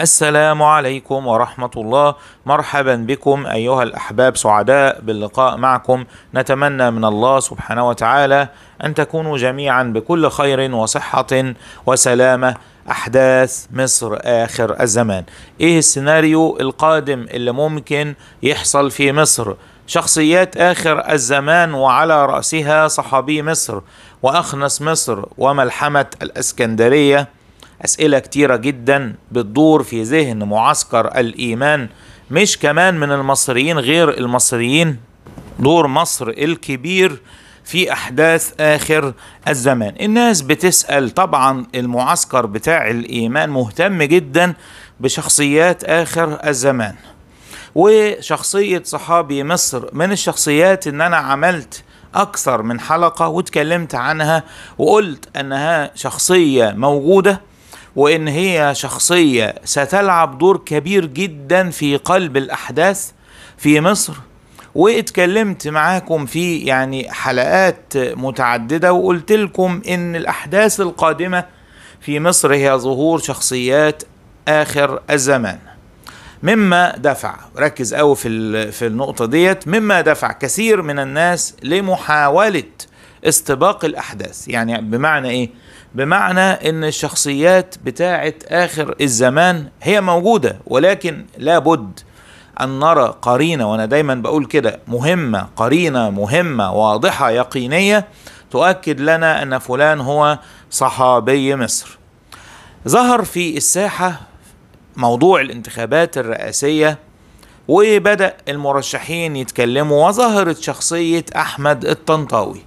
السلام عليكم ورحمة الله مرحبا بكم أيها الأحباب سعداء باللقاء معكم نتمنى من الله سبحانه وتعالى أن تكونوا جميعا بكل خير وصحة وسلامة أحداث مصر آخر الزمان إيه السيناريو القادم اللي ممكن يحصل في مصر شخصيات آخر الزمان وعلى رأسها صحابي مصر وأخنس مصر وملحمة الأسكندرية اسئله كتيره جدا بتدور في ذهن معسكر الايمان مش كمان من المصريين غير المصريين دور مصر الكبير في احداث اخر الزمان الناس بتسال طبعا المعسكر بتاع الايمان مهتم جدا بشخصيات اخر الزمان وشخصيه صحابي مصر من الشخصيات ان انا عملت اكثر من حلقه واتكلمت عنها وقلت انها شخصيه موجوده وان هي شخصيه ستلعب دور كبير جدا في قلب الاحداث في مصر واتكلمت معاكم في يعني حلقات متعدده وقلت لكم ان الاحداث القادمه في مصر هي ظهور شخصيات اخر الزمان مما دفع ركز قوي في في النقطه ديت مما دفع كثير من الناس لمحاوله استباق الاحداث يعني بمعنى ايه بمعنى ان الشخصيات بتاعه اخر الزمان هي موجوده ولكن لابد ان نرى قرينه وانا دايما بقول كده مهمه قرينه مهمه واضحه يقينيه تؤكد لنا ان فلان هو صحابي مصر ظهر في الساحه موضوع الانتخابات الرئاسيه وبدا المرشحين يتكلموا وظهرت شخصيه احمد الطنطاوي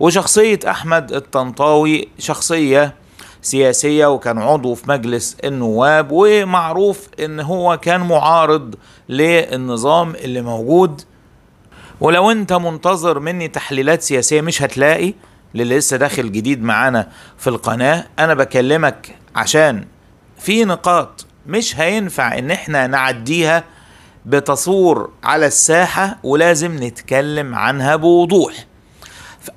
وشخصية أحمد الطنطاوي شخصية سياسية وكان عضو في مجلس النواب ومعروف إن هو كان معارض للنظام اللي موجود ولو أنت منتظر مني تحليلات سياسية مش هتلاقي للي لسه داخل جديد معانا في القناة أنا بكلمك عشان في نقاط مش هينفع إن احنا نعديها بتصور على الساحة ولازم نتكلم عنها بوضوح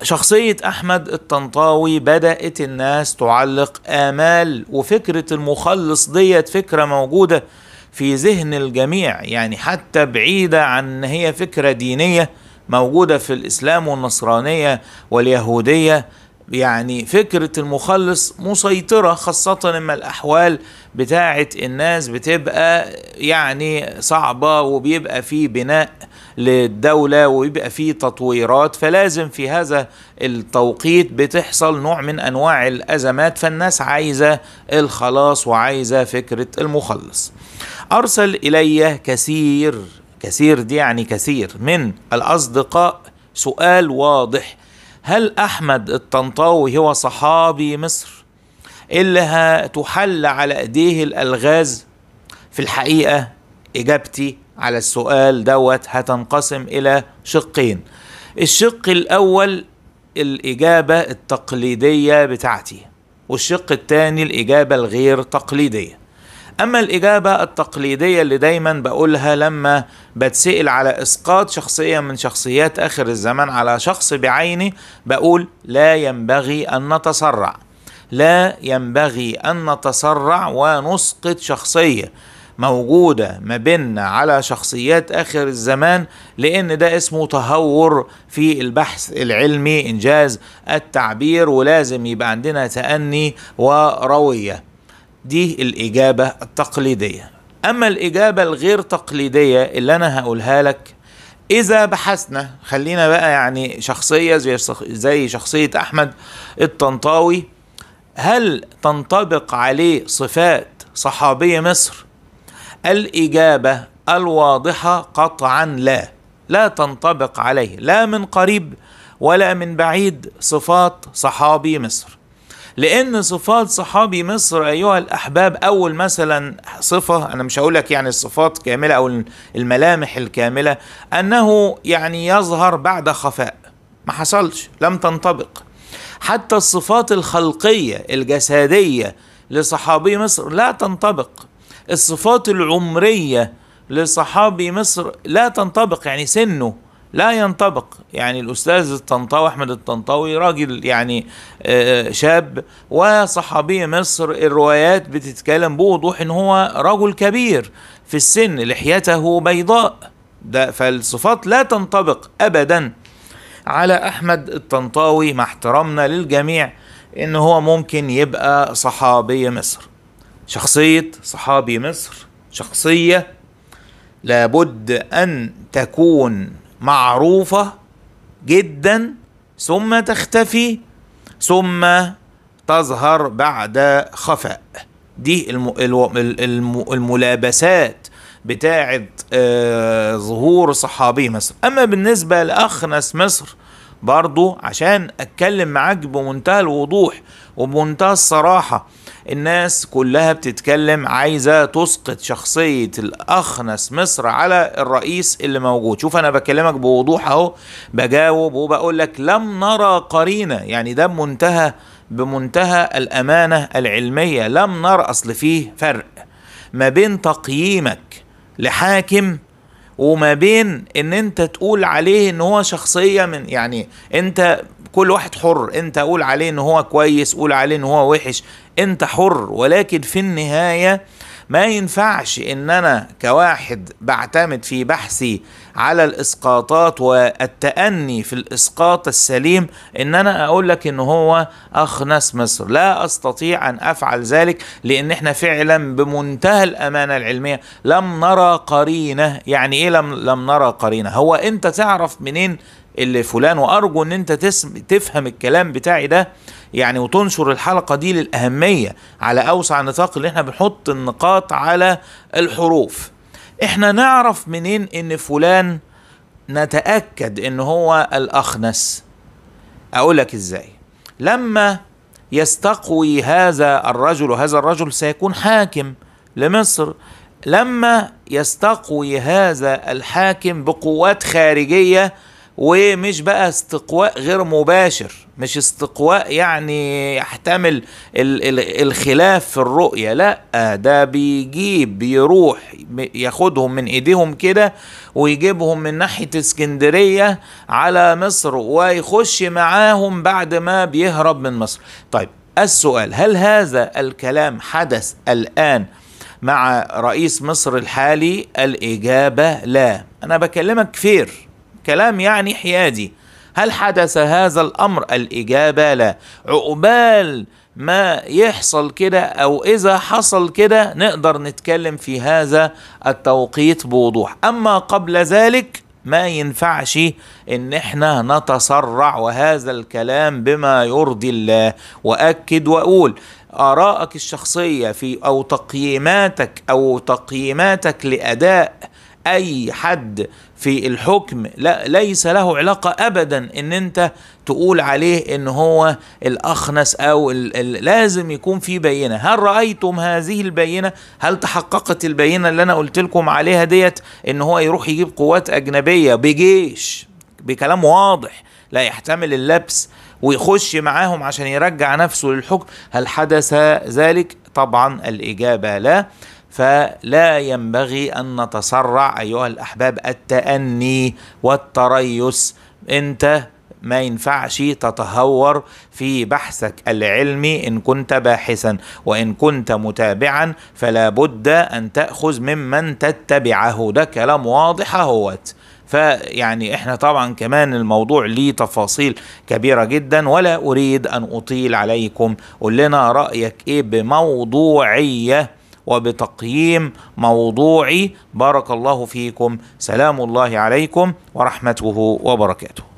شخصية أحمد الطنطاوي بدأت الناس تعلق آمال وفكرة المخلص ديت فكرة موجودة في ذهن الجميع يعني حتى بعيدة عن هي فكرة دينية موجودة في الإسلام والنصرانية واليهودية يعني فكرة المخلص مسيطرة خاصة لما الأحوال بتاعت الناس بتبقى يعني صعبة وبيبقى في بناء للدولة ويبقى فيه تطويرات فلازم في هذا التوقيت بتحصل نوع من أنواع الأزمات فالناس عايزة الخلاص وعايزة فكرة المخلص أرسل إلي كثير كثير دي يعني كثير من الأصدقاء سؤال واضح هل أحمد الطنطاوي هو صحابي مصر اللي هتحل على ايديه الالغاز في الحقيقه اجابتي على السؤال دوت هتنقسم إلى شقين الشق الأول الإجابة التقليدية بتاعتي والشق الثاني الإجابة الغير تقليدية أما الإجابة التقليدية اللي دايما بقولها لما بتسئل على إسقاط شخصية من شخصيات آخر الزمان على شخص بعيني بقول لا ينبغي أن نتسرع لا ينبغي أن نتسرع ونسقط شخصية موجودة ما بيننا على شخصيات آخر الزمان لأن ده اسمه تهور في البحث العلمي إنجاز التعبير ولازم يبقى عندنا تأني وروية دي الإجابة التقليدية أما الإجابة الغير تقليدية اللي أنا هقولها لك إذا بحثنا خلينا بقى يعني شخصية زي, زي شخصية أحمد الطنطاوي هل تنطبق عليه صفات صحابي مصر الاجابه الواضحه قطعا لا لا تنطبق عليه لا من قريب ولا من بعيد صفات صحابي مصر لان صفات صحابي مصر ايها الاحباب اول مثلا صفه انا مش هقول لك يعني الصفات كامله او الملامح الكامله انه يعني يظهر بعد خفاء ما حصلش لم تنطبق حتى الصفات الخلقيه الجسديه لصحابي مصر لا تنطبق الصفات العمرية لصحابي مصر لا تنطبق يعني سنه لا ينطبق يعني الأستاذ الطنطاوي أحمد الطنطاوي راجل يعني آه، آه، شاب وصحابي مصر الروايات بتتكلم بوضوح إن هو رجل كبير في السن لحيته بيضاء ده فالصفات لا تنطبق أبدا على أحمد الطنطاوي مع احترامنا للجميع إن هو ممكن يبقى صحابي مصر شخصية صحابي مصر شخصية لابد أن تكون معروفة جدا ثم تختفي ثم تظهر بعد خفاء دي الملابسات بتاعة آه، ظهور صحابي مصر أما بالنسبة لأخنس مصر برضو عشان أتكلم معاك بمنتهى الوضوح وبمنتهى الصراحة الناس كلها بتتكلم عايزه تسقط شخصيه الاخنس مصر على الرئيس اللي موجود شوف انا بكلمك بوضوح اهو بجاوب وبقول لك لم نرى قرينه يعني ده منتهى بمنتهى الامانه العلميه لم نرى اصل فيه فرق ما بين تقييمك لحاكم وما بين ان انت تقول عليه ان هو شخصيه من يعني انت كل واحد حر انت قول عليه ان هو كويس قول عليه ان هو وحش انت حر ولكن في النهايه ما ينفعش ان انا كواحد بعتمد في بحثي على الاسقاطات والتأني في الاسقاط السليم ان انا اقول لك ان هو اخنس مصر لا استطيع ان افعل ذلك لان احنا فعلا بمنتهى الامانة العلمية لم نرى قرينة يعني ايه لم, لم نرى قرينة هو انت تعرف منين اللي فلان وارجو ان انت تسم تفهم الكلام بتاعي ده يعني وتنشر الحلقه دي للاهميه على اوسع نطاق اللي احنا بنحط النقاط على الحروف احنا نعرف منين ان فلان نتاكد ان هو الاخنس اقول لك ازاي لما يستقوي هذا الرجل وهذا الرجل سيكون حاكم لمصر لما يستقوي هذا الحاكم بقوات خارجيه ومش بقى استقواء غير مباشر مش استقواء يعني يحتمل الخلاف في الرؤية لا ده بيجيب بيروح ياخدهم من ايديهم كده ويجيبهم من ناحية اسكندرية على مصر ويخش معاهم بعد ما بيهرب من مصر طيب السؤال هل هذا الكلام حدث الآن مع رئيس مصر الحالي الإجابة لا أنا بكلمك فير كلام يعني حيادي هل حدث هذا الأمر الإجابة لا عقبال ما يحصل كده أو إذا حصل كده نقدر نتكلم في هذا التوقيت بوضوح أما قبل ذلك ما ينفعش ان احنا نتسرع وهذا الكلام بما يرضي الله واكد واقول ارائك الشخصيه في او تقييماتك او تقييماتك لاداء اي حد في الحكم لا ليس له علاقه ابدا ان انت تقول عليه ان هو الاخنس او الـ الـ لازم يكون في بينه هل رايتم هذه البينه هل تحققت البينه اللي انا قلت لكم عليها ديت ان هو يروح يجيب قوات اجنبيه بجيش بكلام واضح لا يحتمل اللبس ويخش معاهم عشان يرجع نفسه للحكم هل حدث ذلك طبعا الاجابه لا فلا ينبغي ان نتسرع ايها الاحباب التاني والتريث انت ما ينفعش تتهور في بحثك العلمي ان كنت باحثا وان كنت متابعا فلا بد ان تاخذ ممن تتبعه ده كلام واضح اهوت فيعني احنا طبعا كمان الموضوع ليه تفاصيل كبيرة جدا ولا اريد ان اطيل عليكم قلنا لنا رأيك ايه بموضوعية وبتقييم موضوعي بارك الله فيكم سلام الله عليكم ورحمته وبركاته